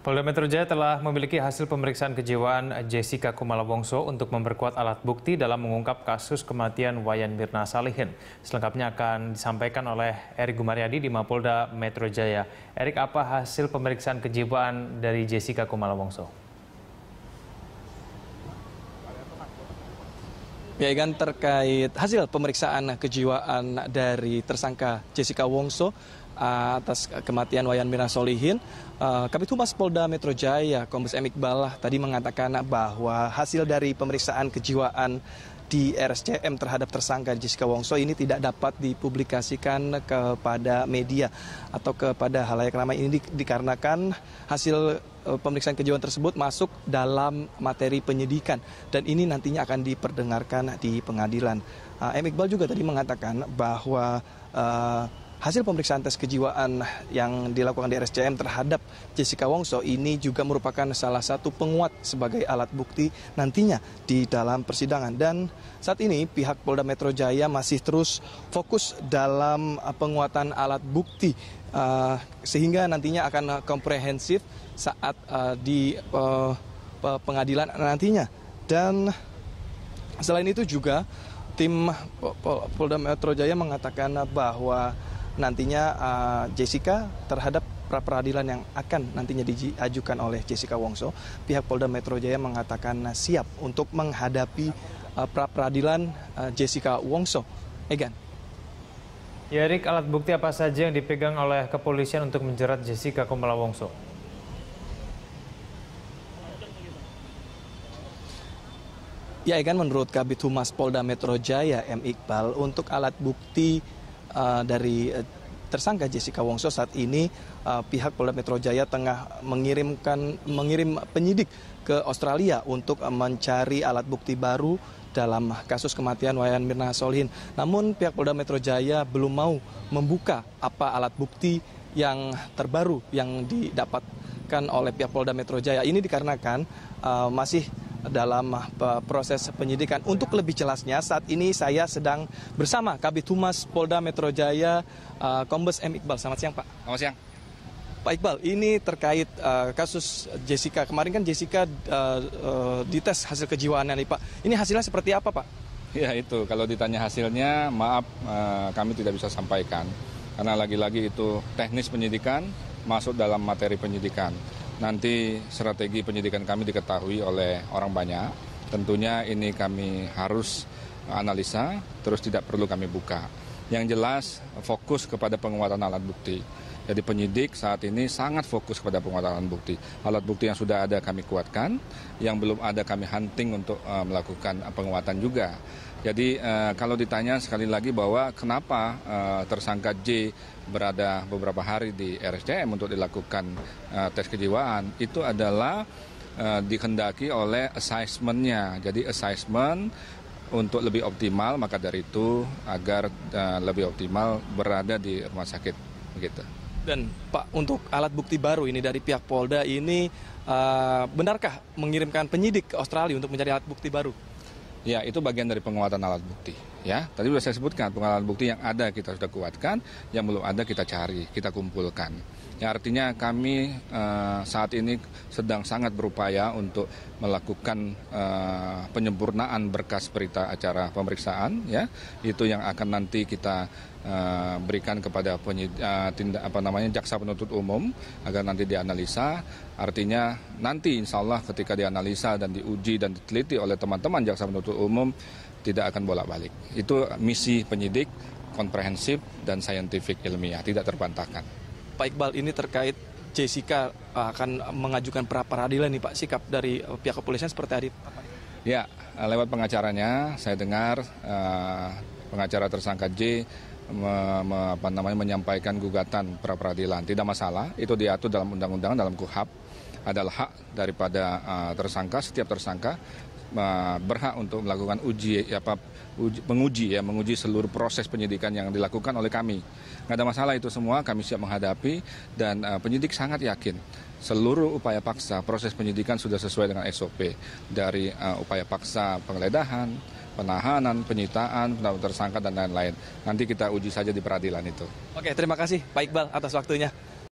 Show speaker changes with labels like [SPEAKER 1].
[SPEAKER 1] Polda Metro Jaya telah memiliki hasil pemeriksaan kejiwaan Jessica Kumala Wongso untuk memperkuat alat bukti dalam mengungkap kasus kematian Wayan Mirna Salihin. Selengkapnya akan disampaikan oleh Erik Gumaryadi di Mapolda Metro Jaya. Erik, apa hasil pemeriksaan kejiwaan dari Jessica Kumala Wongso? Ya Egan terkait hasil pemeriksaan kejiwaan dari tersangka Jessica Wongso atas kematian Wayan Mirna Solihin, Kabit Humas Polda Metro Jaya, Kombes Emik Balah tadi mengatakan bahwa hasil dari pemeriksaan kejiwaan di RSCM terhadap tersangka Jessica Wongso ini tidak dapat dipublikasikan kepada media atau kepada halayak ramai ini dikarenakan hasil e, pemeriksaan kejiwaan tersebut masuk dalam materi penyidikan dan ini nantinya akan diperdengarkan di pengadilan. Uh, M. Iqbal juga tadi mengatakan bahwa e, Hasil pemeriksaan tes kejiwaan yang dilakukan di RSCM terhadap Jessica Wongso ini juga merupakan salah satu penguat sebagai alat bukti nantinya di dalam persidangan. Dan saat ini pihak Polda Metro Jaya masih terus fokus dalam uh, penguatan alat bukti uh, sehingga nantinya akan komprehensif saat uh, di uh, pengadilan nantinya. Dan selain itu juga tim Polda Metro Jaya mengatakan bahwa nantinya eh, Jessica terhadap pra peradilan yang akan nantinya diajukan oleh Jessica Wongso, pihak Polda Metro Jaya mengatakan siap untuk menghadapi eh, pra peradilan eh, Jessica Wongso. Egan. Ya, Rik, alat bukti apa saja yang dipegang oleh kepolisian untuk menjerat Jessica Kumala Wongso? Ya, Egan, menurut Kabit Humas Polda Metro Jaya, M. Iqbal, untuk alat bukti Eh, dari eh, tersangka Jessica Wongso saat ini uh, pihak Polda Metro Jaya tengah mengirimkan mengirim penyidik ke Australia untuk mencari alat bukti baru dalam kasus kematian Wayan Mirna Solihin. Namun pihak Polda Metro Jaya belum mau membuka apa alat bukti yang terbaru yang didapatkan oleh pihak Polda Metro Jaya. Ini dikarenakan uh, masih dalam proses penyidikan. Untuk lebih jelasnya, saat ini saya sedang bersama Kabit Humas Polda Metro Jaya, eh, Kombes M. Iqbal. Selamat siang, Pak. Selamat siang. Pak Iqbal, ini terkait uh, kasus Jessica. Kemarin kan Jessica uh, uh, dites hasil kejiwaannya nih Pak. Ini hasilnya seperti apa Pak?
[SPEAKER 2] Ya itu, kalau ditanya hasilnya, maaf uh, kami tidak bisa sampaikan. Karena lagi-lagi itu teknis penyidikan masuk dalam materi penyidikan. Nanti strategi penyidikan kami diketahui oleh orang banyak. Tentunya ini kami harus analisa, terus tidak perlu kami buka. Yang jelas fokus kepada penguatan alat bukti. Jadi penyidik saat ini sangat fokus kepada penguatan alat bukti. Alat bukti yang sudah ada kami kuatkan, yang belum ada kami hunting untuk eh, melakukan penguatan juga. Jadi eh, kalau ditanya sekali lagi bahwa kenapa eh, tersangka J berada beberapa hari di RSCM untuk dilakukan eh, tes kejiwaan, itu adalah eh, dikendaki oleh assessmentnya. Jadi assessment untuk lebih optimal, maka dari itu agar eh, lebih optimal berada di rumah sakit, begitu.
[SPEAKER 1] Dan Pak, untuk alat bukti baru ini dari pihak Polda ini, eh, benarkah mengirimkan penyidik ke Australia untuk mencari alat bukti baru?
[SPEAKER 2] Ya, itu bagian dari penguatan alat bukti. Ya, tadi sudah saya sebutkan pengalaman bukti yang ada kita sudah kuatkan, yang belum ada kita cari, kita kumpulkan. Ya artinya kami uh, saat ini sedang sangat berupaya untuk melakukan uh, penyempurnaan berkas berita acara pemeriksaan ya itu yang akan nanti kita uh, berikan kepada penyidik, uh, tindak apa namanya jaksa penuntut umum agar nanti dianalisa artinya nanti insya Allah ketika dianalisa dan diuji dan diteliti oleh teman-teman jaksa penuntut umum tidak akan bolak-balik itu misi penyidik komprehensif dan saintifik ilmiah tidak terbantahkan
[SPEAKER 1] Pak Iqbal ini terkait Jessica eh, akan mengajukan pra peradilan nih Pak sikap dari eh, pihak kepolisian seperti tadi.
[SPEAKER 2] Ya, lewat pengacaranya saya dengar uh, pengacara tersangka J me, me, apa namanya menyampaikan gugatan pra peradilan. Tidak masalah, itu diatur dalam undang-undang dalam KUHAP adalah hak daripada uh, tersangka setiap tersangka Eh, berhak untuk melakukan uji apa uji, menguji ya menguji seluruh proses penyidikan yang dilakukan oleh kami. Nggak ada masalah itu semua, kami siap menghadapi dan uh, penyidik sangat yakin seluruh upaya paksa proses penyidikan sudah sesuai dengan SOP dari uh, upaya paksa penggeledahan, penahanan, penyitaan, penahanan tersangka dan lain-lain. Nanti kita uji saja di peradilan itu.
[SPEAKER 1] Oke, terima kasih Pak Iqbal atas waktunya.